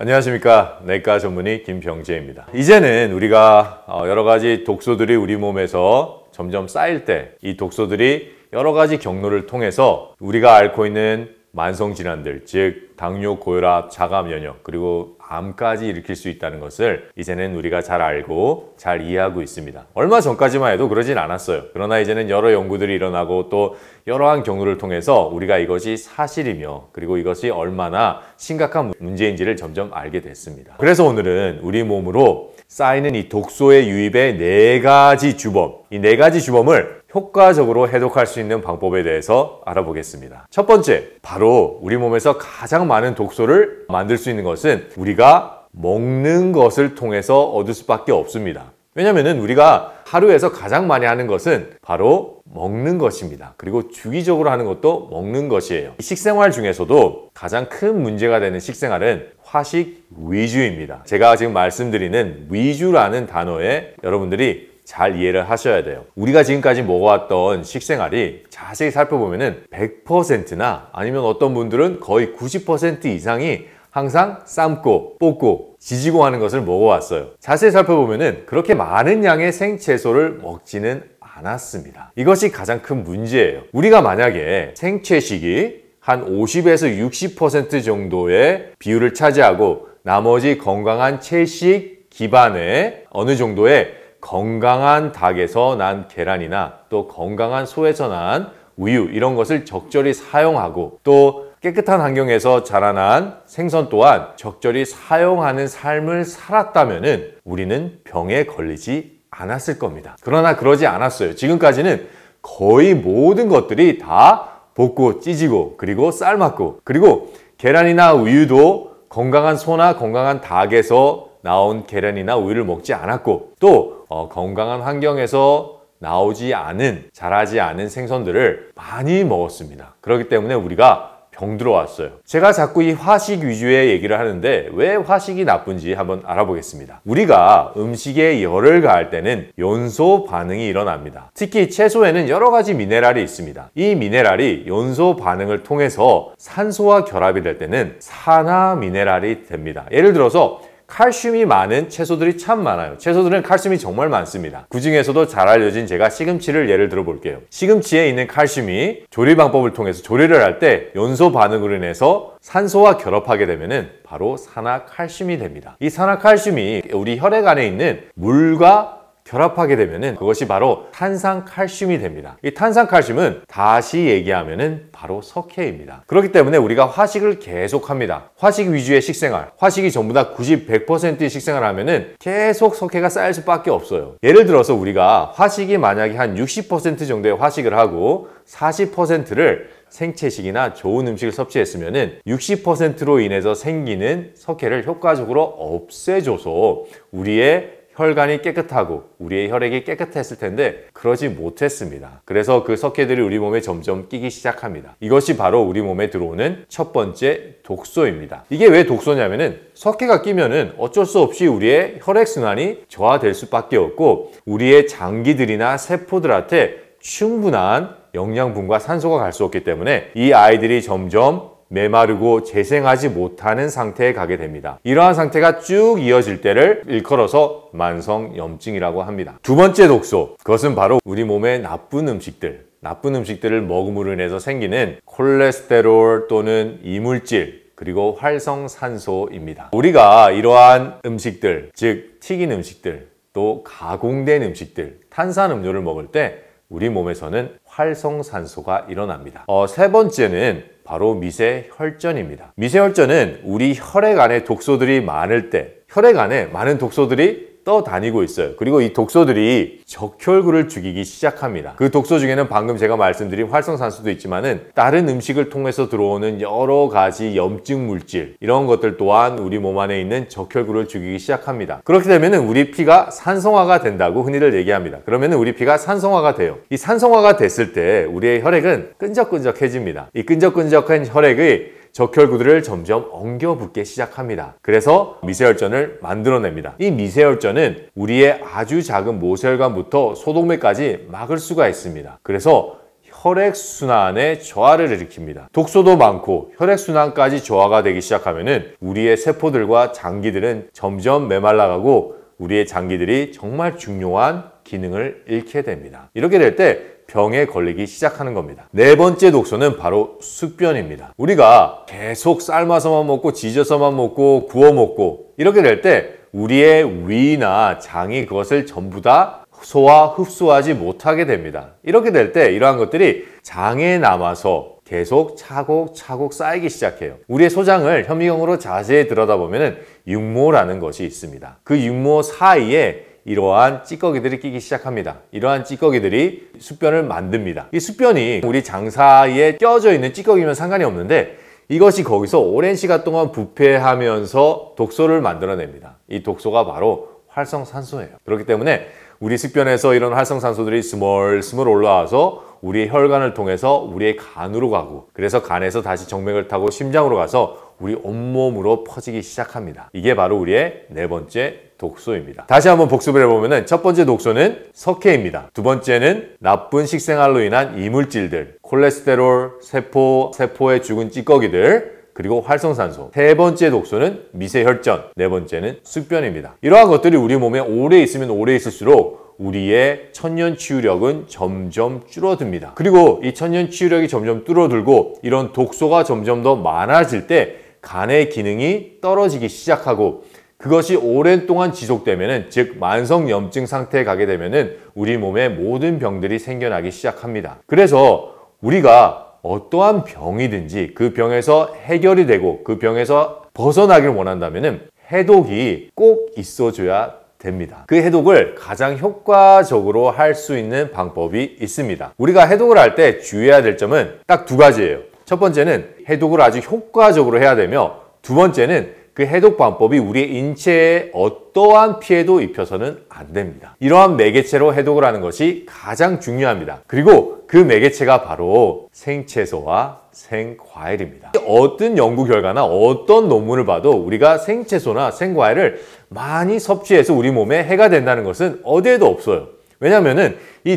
안녕하십니까 내과 전문의 김병재입니다 이제는 우리가 어, 여러 가지 독소들이 우리 몸에서 점점 쌓일 때 이 독소들이 여러 가지 경로를 통해서 우리가 앓고 있는 만성 질환들, 즉 당뇨, 고혈압, 자가 면역 그리고 암까지 일으킬 수 있다는 것을 이제는 우리가 잘 알고 잘 이해하고 있습니다. 얼마 전까지만 해도 그러진 않았어요. 그러나 이제는 여러 연구들이 일어나고 또 여러한 경로를 통해서 우리가 이것이 사실이며 그리고 이것이 얼마나 심각한 문제인지를 점점 알게 됐습니다. 그래서 오늘은 우리 몸으로 쌓이는 이 독소의 유입의 네 가지 주범, 이 네 가지 주범을 효과적으로 해독할 수 있는 방법에 대해서 알아보겠습니다. 첫 번째, 바로 우리 몸에서 가장 많은 독소를 만들 수 있는 것은 우리가 먹는 것을 통해서 얻을 수밖에 없습니다. 왜냐면은 우리가 하루에서 가장 많이 하는 것은 바로 먹는 것입니다. 그리고 주기적으로 하는 것도 먹는 것이에요. 식생활 중에서도 가장 큰 문제가 되는 식생활은 화식 위주입니다. 제가 지금 말씀드리는 위주라는 단어에 여러분들이 잘 이해를 하셔야 돼요. 우리가 지금까지 먹어왔던 식생활이 자세히 살펴보면 은 100%나 아니면 어떤 분들은 거의 90% 이상이 항상 삶고, 볶고, 지지고 하는 것을 먹어왔어요. 자세히 살펴보면 그렇게 많은 양의 생채소를 먹지는 않았습니다. 이것이 가장 큰 문제예요. 우리가 만약에 생채식이 한 50에서 60% 정도의 비율을 차지하고 나머지 건강한 채식 기반의 어느 정도의 건강한 닭에서 난 계란이나 또 건강한 소에서 난 우유 이런 것을 적절히 사용하고 또 깨끗한 환경에서 자라난 생선 또한 적절히 사용하는 삶을 살았다면 우리는 병에 걸리지 않았을 겁니다. 그러나 그러지 않았어요. 지금까지는 거의 모든 것들이 다 볶고 찢고 그리고 삶았고 그리고 계란이나 우유도 건강한 소나 건강한 닭에서 나온 계란이나 우유를 먹지 않았고 또 어, 건강한 환경에서 나오지 않은 자라지 않은 생선들을 많이 먹었습니다. 그렇기 때문에 우리가 병들어 왔어요 제가 자꾸 이 화식 위주의 얘기를 하는데 왜 화식이 나쁜지 한번 알아보겠습니다 우리가 음식에 열을 가할 때는 연소 반응이 일어납니다 특히 채소에는 여러 가지 미네랄이 있습니다 이 미네랄이 연소 반응을 통해서 산소와 결합이 될 때는 산화 미네랄이 됩니다 예를 들어서 칼슘이 많은 채소들이 참 많아요. 채소들은 칼슘이 정말 많습니다. 그 중에서도 잘 알려진 제가 시금치를 예를 들어 볼게요. 시금치에 있는 칼슘이 조리 방법을 통해서 조리를 할 때 연소 반응으로 인해서 산소와 결합하게 되면은 바로 산화칼슘이 됩니다. 이 산화칼슘이 우리 혈액 안에 있는 물과 결합하게 되면은 그것이 바로 탄산칼슘이 됩니다. 이 탄산칼슘은 다시 얘기하면은 바로 석회입니다. 그렇기 때문에 우리가 화식을 계속합니다. 화식 위주의 식생활, 화식이 전부 다 90, 100%의 식생활 하면은 계속 석회가 쌓일 수밖에 없어요. 예를 들어서 우리가 화식이 만약에 한 60% 정도의 화식을 하고 40%를 생채식이나 좋은 음식을 섭취했으면 60%로 인해서 생기는 석회를 효과적으로 없애줘서 우리의 혈관이 깨끗하고 우리의 혈액이 깨끗했을 텐데 그러지 못했습니다. 그래서 그 석회들이 우리 몸에 점점 끼기 시작합니다. 이것이 바로 우리 몸에 들어오는 첫 번째 독소입니다. 이게 왜 독소냐면은 석회가 끼면은 어쩔 수 없이 우리의 혈액순환이 저하될 수밖에 없고 우리의 장기들이나 세포들한테 충분한 영양분과 산소가 갈 수 없기 때문에 이 아이들이 점점 메마르고 재생하지 못하는 상태에 가게 됩니다. 이러한 상태가 쭉 이어질 때를 일컬어서 만성염증이라고 합니다. 두 번째 독소, 그것은 바로 우리 몸의 나쁜 음식들, 나쁜 음식들을 먹음으로 인해서 생기는 콜레스테롤 또는 이물질, 그리고 활성산소입니다. 우리가 이러한 음식들, 즉 튀긴 음식들, 또 가공된 음식들, 탄산음료를 먹을 때 우리 몸에서는 활성산소가 일어납니다. 어, 세 번째는 바로 미세혈전입니다. 미세혈전은 우리 혈액 안에 독소들이 많을 때 혈액 안에 많은 독소들이 떠다니고 있어요. 그리고 이 독소들이 적혈구를 죽이기 시작합니다. 그 독소 중에는 방금 제가 말씀드린 활성산소도 있지만은 다른 음식을 통해서 들어오는 여러 가지 염증 물질 이런 것들 또한 우리 몸 안에 있는 적혈구를 죽이기 시작합니다. 그렇게 되면은 우리 피가 산성화가 된다고 흔히들 얘기합니다. 그러면은 우리 피가 산성화가 돼요. 이 산성화가 됐을 때 우리의 혈액은 끈적끈적해집니다. 이 끈적끈적한 혈액의 적혈구들을 점점 엉겨붙게 시작합니다. 그래서 미세혈전을 만들어냅니다. 이 미세혈전은 우리의 아주 작은 모세혈관부터 소동맥까지 막을 수가 있습니다. 그래서 혈액순환에 저하를 일으킵니다. 독소도 많고 혈액순환까지 저하가 되기 시작하면 우리의 세포들과 장기들은 점점 메말라가고 우리의 장기들이 정말 중요한 기능을 잃게 됩니다. 이렇게 될때 병에 걸리기 시작하는 겁니다. 네 번째 독소는 바로 숙변입니다. 우리가 계속 삶아서만 먹고 지져서만 먹고 구워 먹고 이렇게 될 때 우리의 위나 장이 그것을 전부 다 소화 흡수하지 못하게 됩니다. 이렇게 될 때 이러한 것들이 장에 남아서 계속 차곡차곡 쌓이기 시작해요. 우리의 소장을 현미경으로 자세히 들여다보면 육모라는 것이 있습니다. 그 육모 사이에 이러한 찌꺼기들이 끼기 시작합니다. 이러한 찌꺼기들이 숙변을 만듭니다. 이숙변이 우리 장사에 껴져 있는 찌꺼기면 상관이 없는데 이것이 거기서 오랜 시간 동안 부패하면서 독소를 만들어냅니다. 이 독소가 바로 활성산소예요. 그렇기 때문에 우리 습변에서 이런 활성산소들이 스멀스멀 올라와서 우리의 혈관을 통해서 우리의 간으로 가고 그래서 간에서 다시 정맥을 타고 심장으로 가서 우리 온몸으로 퍼지기 시작합니다. 이게 바로 우리의 네 번째 독소입니다. 다시 한번 복습을 해보면 첫 번째 독소는 석회입니다. 두 번째는 나쁜 식생활로 인한 이물질들, 콜레스테롤, 세포, 세포의 죽은 찌꺼기들, 그리고 활성산소. 세 번째 독소는 미세혈전. 네 번째는 숙변입니다. 이러한 것들이 우리 몸에 오래 있으면 오래 있을수록 우리의 천년 치유력은 점점 줄어듭니다. 그리고 이 천년 치유력이 점점 줄어들고 이런 독소가 점점 더 많아질 때 간의 기능이 떨어지기 시작하고 그것이 오랜 동안 지속되면 즉 만성염증 상태에 가게 되면 우리 몸에 모든 병들이 생겨나기 시작합니다. 그래서 우리가 어떠한 병이든지 그 병에서 해결이 되고 그 병에서 벗어나길 원한다면 해독이 꼭 있어줘야 됩니다. 그 해독을 가장 효과적으로 할 수 있는 방법이 있습니다. 우리가 해독을 할 때 주의해야 될 점은 딱 두 가지예요. 첫 번째는 해독을 아주 효과적으로 해야 되며 두 번째는 그 해독 방법이 우리 인체에 어떠한 피해도 입혀서는 안 됩니다. 이러한 매개체로 해독을 하는 것이 가장 중요합니다. 그리고 그 매개체가 바로 생채소와 생과일입니다. 어떤 연구 결과나 어떤 논문을 봐도 우리가 생채소나 생과일을 많이 섭취해서 우리 몸에 해가 된다는 것은 어디에도 없어요. 왜냐하면이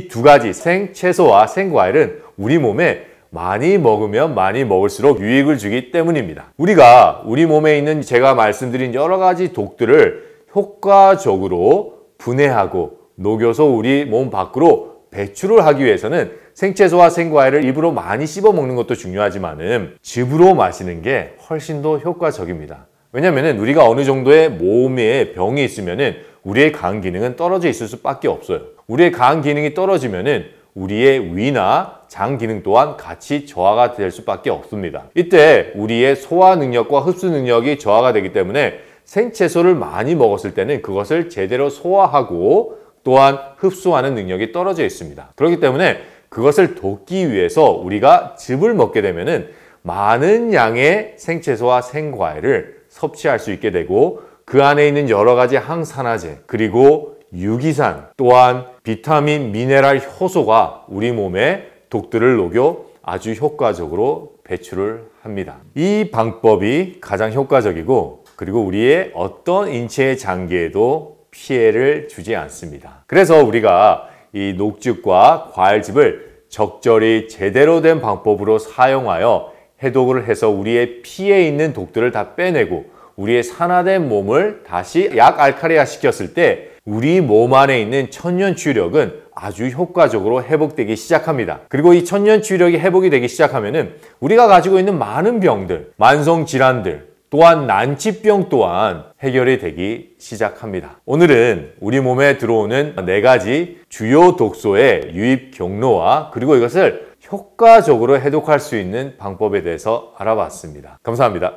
두 가지 생채소와 생과일은 우리 몸에 많이 먹으면 많이 먹을수록 유익을 주기 때문입니다. 우리가 우리 몸에 있는 제가 말씀드린 여러 가지 독들을 효과적으로 분해하고 녹여서 우리 몸 밖으로 배출을 하기 위해서는 생채소와 생과일을 입으로 많이 씹어 먹는 것도 중요하지만은 즙으로 마시는 게 훨씬 더 효과적입니다. 왜냐면은 우리가 어느 정도의 몸에 병이 있으면은 우리의 간 기능은 떨어져 있을 수밖에 없어요. 우리의 간 기능이 떨어지면은 우리의 위나 장 기능 또한 같이 저하가 될 수밖에 없습니다. 이때 우리의 소화 능력과 흡수 능력이 저하가 되기 때문에 생채소를 많이 먹었을 때는 그것을 제대로 소화하고 또한 흡수하는 능력이 떨어져 있습니다. 그렇기 때문에 그것을 돕기 위해서 우리가 즙을 먹게 되면은 많은 양의 생채소와 생과일을 섭취할 수 있게 되고 그 안에 있는 여러 가지 항산화제 그리고 유기산 또한 비타민, 미네랄, 효소가 우리 몸에 독들을 녹여 아주 효과적으로 배출을 합니다. 이 방법이 가장 효과적이고 그리고 우리의 어떤 인체 장기에도 피해를 주지 않습니다. 그래서 우리가 이 녹즙과 과일즙을 적절히 제대로 된 방법으로 사용하여 해독을 해서 우리의 피에 있는 독들을 다 빼내고 우리의 산화된 몸을 다시 약 알카리화 시켰을 때 우리 몸 안에 있는 천연 주력은 아주 효과적으로 회복되기 시작합니다. 그리고 이 천년 치유력이 회복이 되기 시작하면은 우리가 가지고 있는 많은 병들, 만성 질환들, 또한 난치병 또한 해결이 되기 시작합니다. 오늘은 우리 몸에 들어오는 네 가지 주요 독소의 유입 경로와 그리고 이것을 효과적으로 해독할 수 있는 방법에 대해서 알아봤습니다. 감사합니다.